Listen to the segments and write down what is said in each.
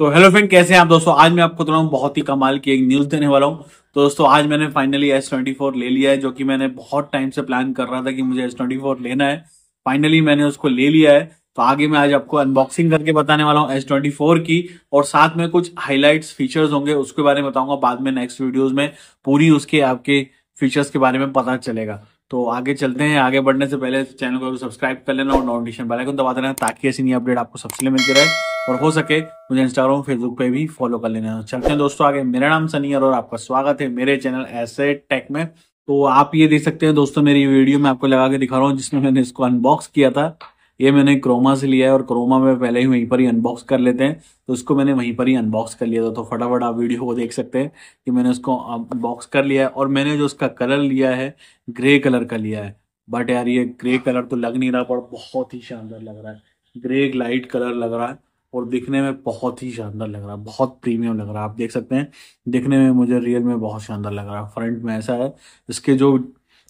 तो hello friend कैसे हैं आप दोस्तों आज मैं आपको थोड़ा बहुत ही कमाल की एक न्यूज देने वाला हूं तो दोस्तों आज मैंने फाइनली एस ट्वेंटी फोर ले लिया है जो कि मैंने बहुत टाइम से प्लान कर रहा था कि मुझे एस ट्वेंटी फोर लेना है फाइनली मैंने उसको ले लिया है तो आगे मैं आज आपको अनबॉक्सिंग करके बताने वाला हूँ एस ट्वेंटी फोर की और साथ में कुछ हाईलाइट्स फीचर्स होंगे उसके बारे में बताऊंगा बाद में नेक्स्ट वीडियोज में पूरी उसके आपके फीचर्स के बारे में पता चलेगा तो आगे चलते हैं आगे बढ़ने से पहले चैनल को सब्सक्राइब कर लेना और नोटिफिकेशन बेल आइकन दबा देना ताकि ऐसी नई अपडेट आपको सबसे पहले मिलती रहे और हो सके मुझे इंस्टाग्राम फेसबुक पे भी फॉलो कर लेना चलते हैं दोस्तों आगे मेरा नाम सनियर और आपका स्वागत है मेरे चैनल ऐसे टेक में तो आप ये देख सकते हैं दोस्तों मेरी वीडियो में आपको लगा के दिखा रहा हूँ जिसमें मैंने इसको अनबॉक्स किया था ये मैंने क्रोमा से लिया है और क्रोमा में पहले ही वहीं पर ही अनबॉक्स कर लेते हैं तो उसको मैंने वहीं पर ही अनबॉक्स कर लिया था तो फटाफट आप वीडियो को देख सकते हैं कि मैंने उसको अनबॉक्स कर लिया है और मैंने जो उसका कलर लिया है ग्रे कलर का लिया है बट यार ये ग्रे कलर तो लग नहीं रहा पर बहुत ही शानदार लग रहा है ग्रे लाइट कलर लग रहा है और दिखने में बहुत ही शानदार लग रहा है बहुत प्रीमियम लग रहा है आप देख सकते हैं दिखने में मुझे रियल में बहुत शानदार लग रहा है फ्रंट में ऐसा है इसके जो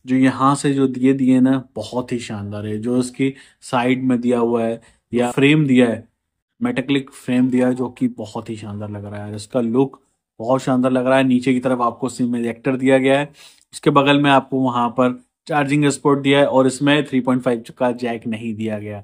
जो यहाँ से जो दिए दिए ना बहुत ही शानदार है जो उसकी साइड में दिया हुआ है या फ्रेम दिया है मेटेक्लिक फ्रेम दिया है जो कि बहुत ही शानदार लग रहा है इसका लुक बहुत शानदार लग रहा है नीचे की तरफ आपको सिम इजेक्टर दिया गया है उसके बगल में आपको वहां पर चार्जिंग स्पोर्ट दिया है और इसमें 3.5 का जैक नहीं दिया गया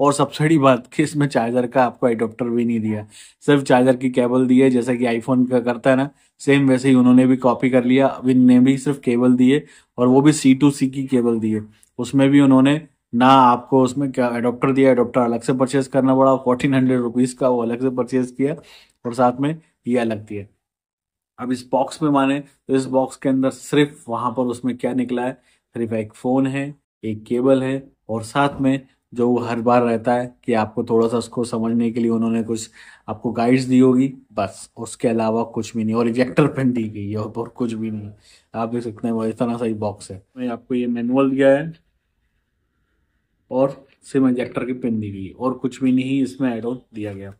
और सबसे बड़ी बात कि इसमें चार्जर का आपको एडोप्टर भी नहीं दिया सिर्फ चार्जर की केबल दी है जैसा कि आईफोन का करता है ना सेम वैसे ही उन्होंने भी कॉपी कर लिया विन इनने भी सिर्फ केबल दिए और वो भी सी टू सी की केबल दी है उसमें भी उन्होंने ना आपको उसमें क्या एडोप्टर दिया एडोप्टर अलग से परचेज करना पड़ा फोर्टीन हंड्रेड रुपीज़ का वो अलग से परचेज किया और साथ में ये अलग दिया अब इस बॉक्स में माने तो इस बॉक्स के अंदर सिर्फ वहां पर उसमें क्या निकला है सिर्फ एक फ़ोन है एक केबल है और साथ में जो हर बार रहता है कि आपको थोड़ा सा उसको समझने के लिए उन्होंने कुछ आपको गाइड्स दी होगी बस उसके अलावा कुछ भी नहीं और इजेक्टर पेन दी गई है और कुछ भी नहीं आप देख सकते हैं वो इतना सा ही बॉक्स है मैं आपको ये मैनुअल दिया है और सिम इंजेक्टर की पिन दी गई और कुछ भी नहीं इसमें एड आउट दिया गया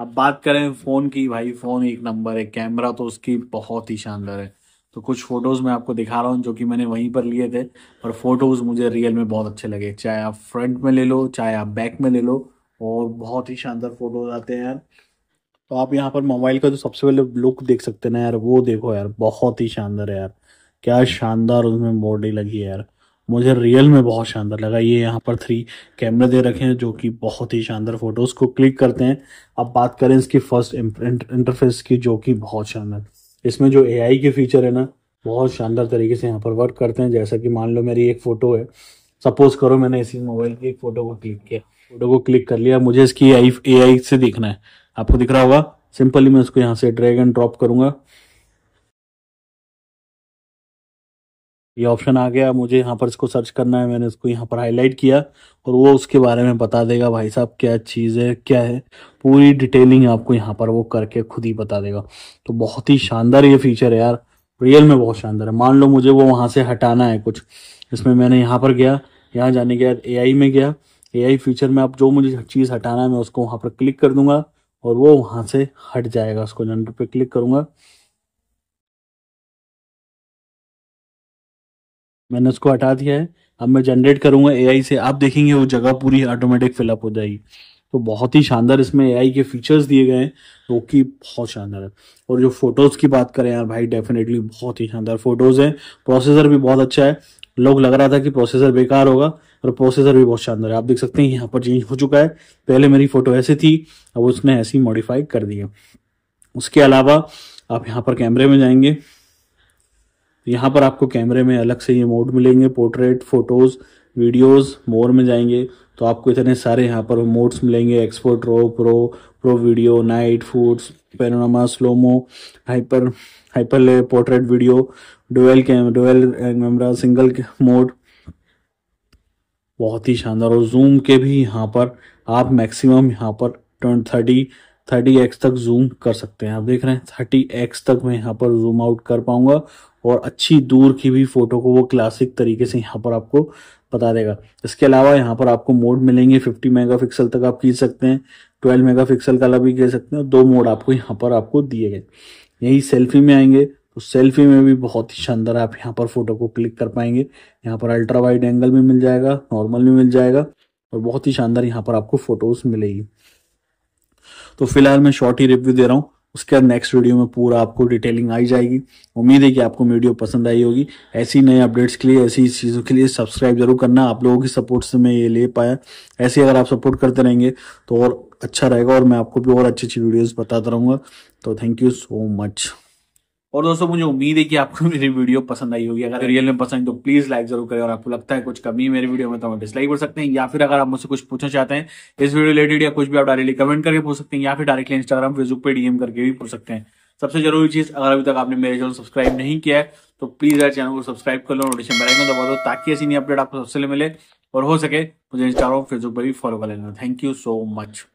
अब बात करें फ़ोन की भाई फ़ोन एक नंबर है कैमरा तो उसकी बहुत ही शानदार है तो कुछ फोटोज़ मैं आपको दिखा रहा हूँ जो कि मैंने वहीं पर लिए थे और फोटोज़ मुझे रियल में बहुत अच्छे लगे चाहे आप फ्रंट में ले लो चाहे आप बैक में ले लो और बहुत ही शानदार फोटोज आते हैं यार तो आप यहाँ पर मोबाइल का जो सबसे पहले लुक देख सकते ना यार वो देखो यार बहुत ही शानदार है यार क्या शानदार उसमें बॉडी लगी है यार मुझे रियल में बहुत शानदार लगा ये यहाँ पर थ्री कैमरे दे रखे हैं जो कि बहुत ही शानदार फोटोज़ को क्लिक करते हैं अब बात करें इसकी फर्स्ट इंटरफेस की जो कि बहुत शानदार इसमें जो एआई के फीचर है ना बहुत शानदार तरीके से यहाँ पर वर्क करते हैं जैसा कि मान लो मेरी एक फ़ोटो है सपोज करो मैंने इसी मोबाइल की एक फ़ोटो को क्लिक किया फ़ोटो को क्लिक कर लिया मुझे इसकी ए आई से देखना है आपको दिख रहा होगा सिंपली मैं इसको यहाँ से ड्रैग एंड ड्रॉप करूंगा ये ऑप्शन आ गया मुझे यहाँ पर इसको सर्च करना है मैंने इसको यहाँ पर हाईलाइट किया और वो उसके बारे में बता देगा भाई साहब क्या चीज़ है क्या है पूरी डिटेलिंग आपको यहाँ पर वो करके खुद ही बता देगा तो बहुत ही शानदार ये फीचर है यार रियल में बहुत शानदार है मान लो मुझे वो वहाँ से हटाना है कुछ इसमें मैंने यहाँ पर गया यहाँ जाने के बाद ए में गया ए फीचर में आप जो मुझे चीज़ हटाना है मैं उसको वहाँ पर क्लिक कर दूंगा और वो वहाँ से हट जाएगा उसको जनरेट पे क्लिक करूंगा मैंने उसको हटा दिया है अब मैं जनरेट करूंगा एआई से आप देखेंगे वो जगह पूरी ऑटोमेटिक फिलअप हो जाएगी तो बहुत ही शानदार इसमें एआई के फीचर्स दिए गए हैं जो कि बहुत शानदार है और जो फोटोज़ की बात करें यार भाई डेफिनेटली बहुत ही शानदार फोटोज़ हैं प्रोसेसर भी बहुत अच्छा है लोग लग रहा था कि प्रोसेसर बेकार होगा और प्रोसेसर भी बहुत शानदार है आप देख सकते हैं यहाँ पर चेंज हो चुका है पहले मेरी फोटो ऐसे थी अब उसने ऐसी मॉडिफाई कर दी है उसके अलावा आप यहाँ पर कैमरे में जाएंगे तो यहाँ पर आपको कैमरे में अलग से ये मोड मिलेंगे पोर्ट्रेट फोटोज़ वीडियोस मोर में जाएंगे तो आपको इतने सारे यहाँ पर मोड्स मिलेंगे expert raw pro pro video night foods panorama slomo hyper hyperlapse portrait video dual cam dual camera single mode बहुत ही शानदार और जूम के भी यहाँ पर आप मैक्सिमम यहाँ पर ट्वेंट थर्टी थर्टी एक्स तक जूम कर सकते हैं आप देख रहे हैं थर्टी एक्स तक मैं यहाँ पर जूम आउट कर पाऊंगा और अच्छी दूर की भी फोटो को वो क्लासिक तरीके से यहाँ पर आपको बता देगा इसके अलावा यहाँ पर आपको मोड मिलेंगे 50 मेगापिक्सल तक आप खींच सकते हैं 12 मेगापिक्सल का भी खींच सकते हैं दो मोड आपको यहाँ पर आपको दिए गए यही सेल्फी में आएंगे तो सेल्फी में भी बहुत ही शानदार आप यहाँ पर फोटो को क्लिक कर पाएंगे यहाँ पर अल्ट्रा वाइड एंगल में मिल जाएगा नॉर्मल में मिल जाएगा और बहुत ही शानदार यहाँ पर आपको फोटोज मिलेगी तो फिलहाल मैं शॉर्ट ही रिव्यू दे रहा हूँ उसके बाद नेक्स्ट वीडियो में पूरा आपको डिटेलिंग आई जाएगी उम्मीद है कि आपको वीडियो पसंद आई होगी ऐसी नए अपडेट्स के लिए ऐसी चीज़ों के लिए सब्सक्राइब जरूर करना आप लोगों की सपोर्ट से मैं ये ले पाया ऐसे अगर आप सपोर्ट करते रहेंगे तो और अच्छा रहेगा और मैं आपको भी और अच्छी अच्छी वीडियोज़ बताता रहूँगा तो थैंक यू सो मच और दोस्तों मुझे उम्मीद है कि आपको मेरी वीडियो पसंद आई होगी अगर रियल में पसंद तो प्लीज लाइक जरूर करें और आपको लगता है कुछ कमी है मेरी वीडियो में तो हम डिसलाइक कर सकते हैं या फिर अगर आप मुझसे कुछ पूछना चाहते हैं इस वीडियो रिलेटेड या कुछ भी आप डायरेक्टली कमेंट करके पूछ सकते हैं या फिर डायरेक्टली इंस्टाग्राम फेसबुक पर डीएम करके भी पूछ सकते हैं सबसे जरूरी चीज अगर अभी तक आपने मेरे चैनल सब्सक्राइब नहीं किया है तो प्लीज मेरे चैनल को सब्सक्राइब कर लो नोटिफिकेशन बेल आइकन दबा दो ताकि ऐसी नई अपडेट आपको सबसे मिले और हो सके मुझे इंस्टाग्राम फेसबुक पर भी फॉलो कर लेना थैंक यू सो मच